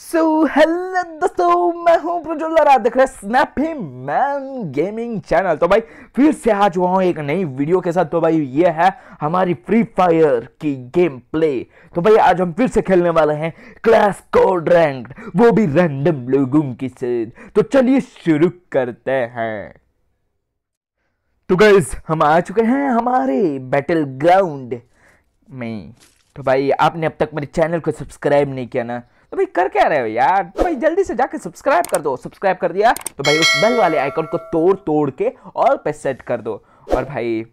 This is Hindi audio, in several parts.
सो हेलो दोस्तों मैं हूं प्रज्वल लरा देख रहे स्नैपी मैन गेमिंग चैनल तो भाई फिर से आज हुआ हूं एक नई वीडियो के साथ तो भाई ये है हमारी फ्री फायर की गेम प्ले तो भाई आज हम फिर से खेलने वाले हैं क्लास कोड रैंक वो भी रैंडम लोगों की से तो चलिए शुरू करते हैं तो गैस हम आ चुके हैं हमारे बैटल ग्राउंड में तो भाई आपने अब तक मेरे चैनल को सब्सक्राइब नहीं किया ना तो भाई कर क्या रहे हो यार तो भाई जल्दी से जाके सब्सक्राइब कर दो सब्सक्राइब कर दिया तो भाई उस बेल वाले आइकन को तोड़ तोड़ के और पे सेट कर दो और भाई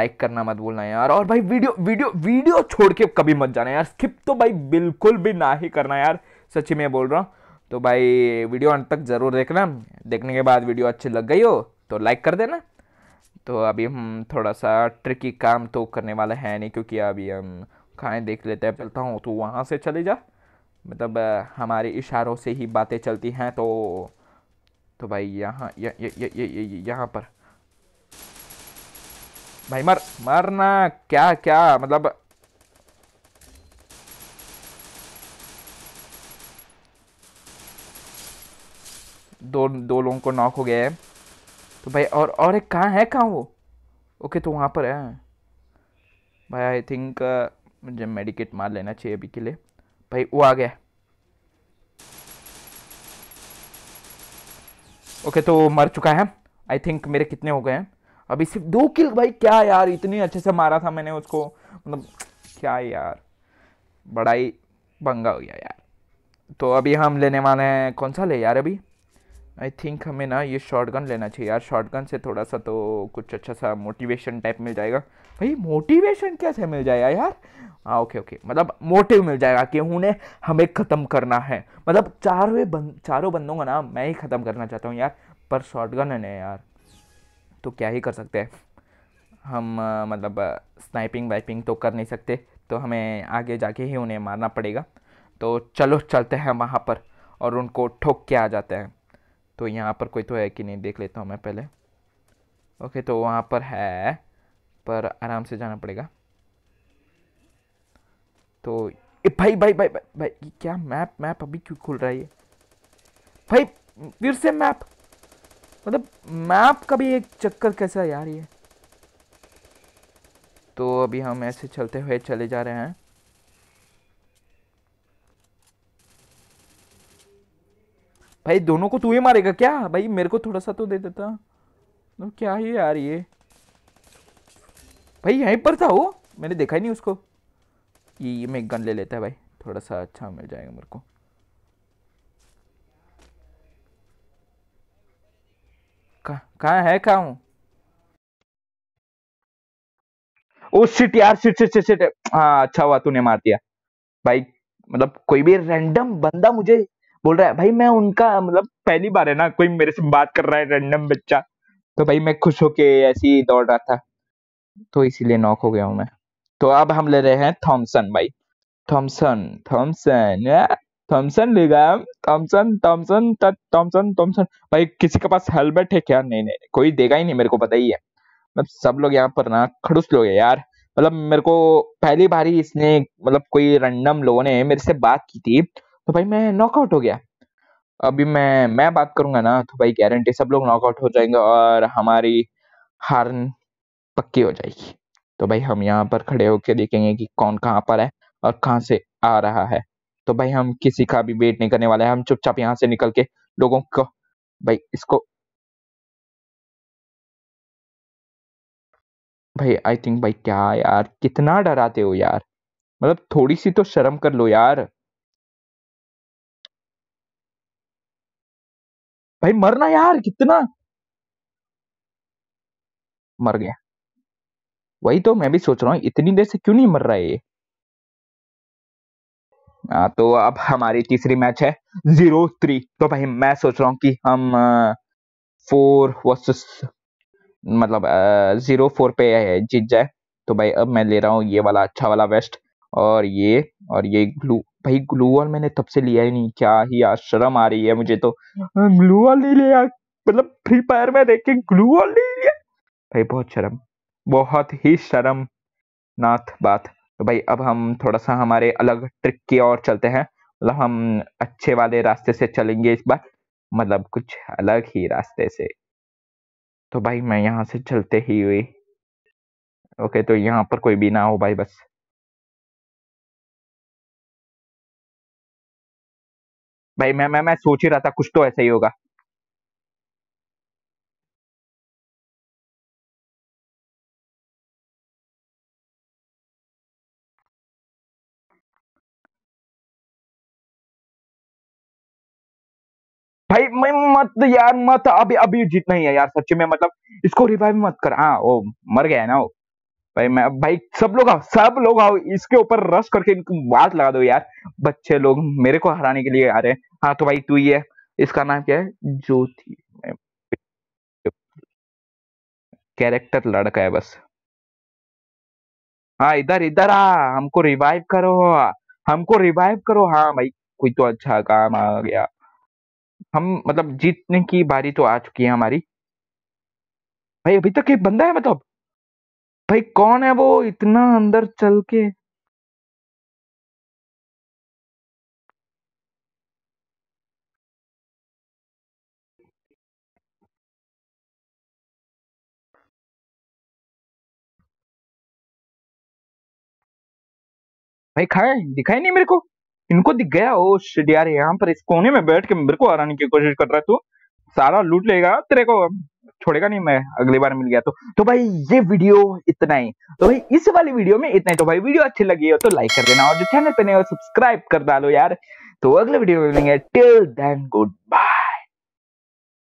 लाइक करना मत भूलना यार और भाई वीडियो वीडियो वीडियो छोड़ के कभी मत जाना यार स्किप तो भाई बिल्कुल भी ना ही करना यार सची में बोल रहा हूँ तो भाई वीडियो अंत तक ज़रूर देखना देखने के बाद वीडियो अच्छी लग गई हो तो लाइक कर देना तो अभी हम थोड़ा सा ट्रिकी काम तो करने वाला है नहीं क्योंकि अभी हम खाएँ देख लेते हैं चलता हूँ तो वहाँ से चले जा मतलब हमारे इशारों से ही बातें चलती हैं तो तो भाई यहाँ ये ये ये यहाँ पर भाई मर मरना क्या क्या मतलब दो दो लोगों को नॉक हो गया है तो भाई और और एक कहाँ है कहाँ वो ओके तो वहाँ पर है भाई आई थिंक मुझे मेडिकेट मार लेना चाहिए अभी के लिए भाई वो आ गया ओके तो मर चुका है आई थिंक मेरे कितने हो गए हैं अभी सिर्फ दो किल भाई क्या यार इतनी अच्छे से मारा था मैंने उसको मतलब क्या यार बड़ा ही बंगा हो गया यार तो अभी हम लेने वाले हैं कौन सा ले यार अभी आई थिंक हमें ना ये गन लेना चाहिए यार गन से थोड़ा सा तो कुछ अच्छा सा मोटिवेशन टाइप मिल जाएगा भाई मोटिवेशन कैसे मिल जाएगा यार हाँ ओके ओके मतलब मोटिव मिल जाएगा कि उन्हें हमें ख़त्म करना है मतलब चारों बंद चारों बंदों का ना मैं ही ख़त्म करना चाहता हूँ यार पर शॉर्ट गन है यार तो क्या ही कर सकते हैं हम मतलब स्नाइपिंग वाइपिंग तो कर नहीं सकते तो हमें आगे जाके ही उन्हें मारना पड़ेगा तो चलो चलते हैं वहाँ पर और उनको ठोक के आ जाते हैं तो यहाँ पर कोई तो है कि नहीं देख लेता हूँ मैं पहले ओके तो वहाँ पर है पर आराम से जाना पड़ेगा तो ए, भाई भाई भाई भाई, भाई, भाई क्या मैप मैप अभी क्यों खुल रहा है ये भाई फिर से मैप मतलब मैप का भी एक चक्कर कैसा यार ये तो अभी हम ऐसे चलते हुए चले जा रहे हैं भाई दोनों को तू ही मारेगा क्या भाई मेरे को थोड़ा सा तो दे देता तो क्या ही यार ये भाई यहीं पर था वो मैंने देखा ही नहीं उसको ये ये मैं गन ले लेता है भाई थोड़ा सा अच्छा मिल जाएगा मेरे को कहाँ है कहाँ हूँ ओ शिट यार सिट सिट सिट सिट हाँ अच्छा हुआ तूने मार दिया भाई मतलब कोई भी रैंडम बंदा मुझे बोल रहा है भाई मैं उनका मतलब पहली बार है ना कोई मेरे से बात कर रहा है रैंडम बच्चा तो भाई मैं खुश होके ऐसे ही दौड़ रहा था तो इसीलिए नॉक हो गया हूँ मैं तो अब हम ले रहे हैं थॉमसन भाई थॉमसन थॉमसन थॉमसन ले गया थॉमसन थॉमसन थॉमसन थॉमसन भाई किसी के पास हेलमेट है क्या नहीं नहीं कोई देगा ही नहीं मेरे को पता ही है मतलब सब लोग यहाँ पर ना खड़ूस लोग है यार मतलब मेरे को पहली बार ही इसने मतलब कोई रैंडम लोगों ने मेरे से बात की थी तो भाई मैं नॉकआउट हो गया अभी मैं मैं बात करूंगा ना तो भाई गारंटी सब लोग नॉकआउट हो जाएंगे और हमारी हार पक्की हो जाएगी तो भाई हम यहाँ पर खड़े होकर देखेंगे कि कौन कहाँ पर है और कहाँ से आ रहा है तो भाई हम किसी का भी वेट नहीं करने वाले हैं हम चुपचाप यहाँ से निकल के लोगों को भाई इसको भाई आई थिंक भाई क्या यार कितना डराते हो यार मतलब थोड़ी सी तो शर्म कर लो यार भाई मरना यार कितना मर गया वही तो मैं भी सोच रहा हूँ इतनी देर से क्यों नहीं मर रहा है ये आ, तो अब हमारी तीसरी मैच है जीरो थ्री तो भाई मैं सोच रहा हूँ कि हम फोर वर्सेस मतलब जीरो फोर पे जीत जाए तो भाई अब मैं ले रहा हूँ ये वाला अच्छा वाला वेस्ट और ये और ये ग्लू भाई ग्लू वॉल मैंने तब से लिया ही नहीं क्या ही यार शर्म आ रही है मुझे तो ग्लू हाँ, वॉल नहीं लिया मतलब फ्री फायर में देख के ग्लू वॉल नहीं लिया भाई बहुत शर्म बहुत ही शर्म नाथ बात तो भाई अब हम थोड़ा सा हमारे अलग ट्रिक की ओर चलते हैं मतलब हम अच्छे वाले रास्ते से चलेंगे इस बार मतलब कुछ अलग ही रास्ते से तो भाई मैं यहाँ से चलते ही हुई ओके तो यहाँ पर कोई भी ना हो भाई बस भाई मैं मैं मैं सोच ही रहा था कुछ तो ऐसा ही होगा भाई मैं मत यार मत अभी अभी जीतना ही है यार सच्ची में मतलब इसको रिवाइव मत कर हाँ वो मर गया है ना वो भाई मैं भाई सब लोग आओ सब लोग आओ इसके ऊपर रस करके इनको बात लगा दो यार बच्चे लोग मेरे को हराने के लिए आ रहे हैं हाँ तो भाई तू ये इसका नाम क्या है ज्योति कैरेक्टर लड़का है बस हाँ इधर इधर आ हमको रिवाइव करो हमको रिवाइव करो हाँ भाई कोई तो अच्छा काम आ गया हम मतलब जीतने की बारी तो आ चुकी है हमारी भाई अभी तक एक बंदा है मतलब भाई कौन है वो इतना अंदर चल के भाई खाए दिखाई नहीं मेरे को इनको दिख गया ओ यार यहाँ पर इस कोने में बैठ के मेरे को हराने की कोशिश कर रहा है तू सारा लूट लेगा तेरे को छोड़ेगा नहीं मैं अगली बार मिल गया तो तो भाई ये वीडियो इतना ही तो भाई इस वाली वीडियो में इतना ही तो भाई वीडियो अच्छी लगी हो तो लाइक कर देना और जो चैनल पे नहीं हो सब्सक्राइब कर डालो यार तो अगले वीडियो में मिलेंगे टिल देन गुड बाय